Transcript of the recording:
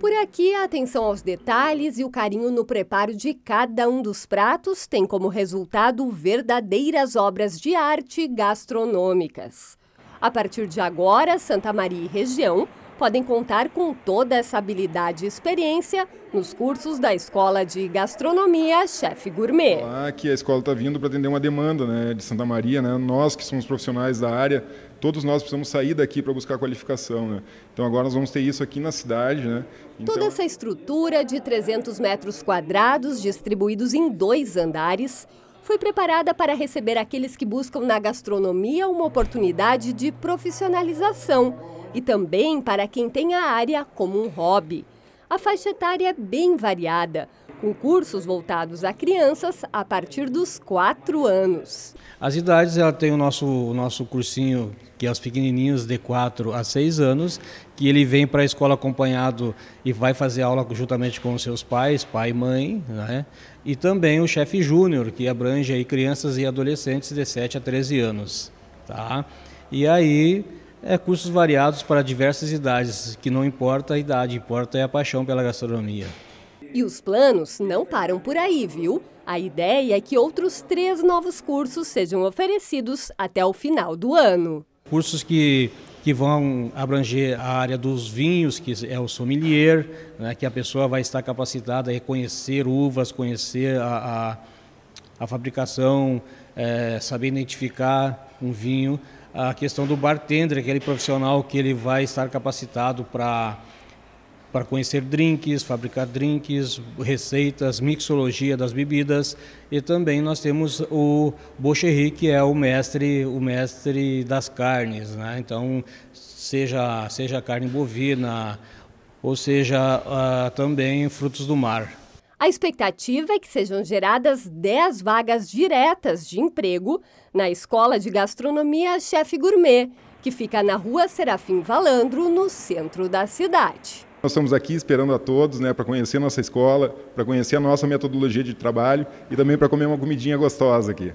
Por aqui, a atenção aos detalhes e o carinho no preparo de cada um dos pratos tem como resultado verdadeiras obras de arte gastronômicas. A partir de agora, Santa Maria e região podem contar com toda essa habilidade e experiência nos cursos da Escola de Gastronomia Chefe Gourmet. Lá que a escola está vindo para atender uma demanda né, de Santa Maria, né? nós que somos profissionais da área, todos nós precisamos sair daqui para buscar qualificação. Né? Então agora nós vamos ter isso aqui na cidade. Né? Então... Toda essa estrutura de 300 metros quadrados, distribuídos em dois andares, foi preparada para receber aqueles que buscam na gastronomia uma oportunidade de profissionalização e também para quem tem a área como um hobby. A faixa etária é bem variada, com cursos voltados a crianças a partir dos 4 anos. As idades, ela tem o nosso, o nosso cursinho, que é os pequenininhos de 4 a 6 anos, que ele vem para a escola acompanhado e vai fazer aula juntamente com os seus pais, pai e mãe, né? e também o chefe júnior, que abrange aí crianças e adolescentes de 7 a 13 anos. Tá? E aí é cursos variados para diversas idades, que não importa a idade, importa é a paixão pela gastronomia. E os planos não param por aí, viu? A ideia é que outros três novos cursos sejam oferecidos até o final do ano. Cursos que, que vão abranger a área dos vinhos, que é o sommelier, né, que a pessoa vai estar capacitada a reconhecer uvas, conhecer a, a, a fabricação, é, saber identificar um vinho, a questão do bartender, aquele profissional que ele vai estar capacitado para para conhecer drinks, fabricar drinks, receitas, mixologia das bebidas e também nós temos o Bocherri que é o mestre, o mestre das carnes, né? Então seja seja carne bovina ou seja uh, também frutos do mar. A expectativa é que sejam geradas 10 vagas diretas de emprego na Escola de Gastronomia Chefe Gourmet, que fica na rua Serafim Valandro, no centro da cidade. Nós estamos aqui esperando a todos né, para conhecer nossa escola, para conhecer a nossa metodologia de trabalho e também para comer uma comidinha gostosa aqui.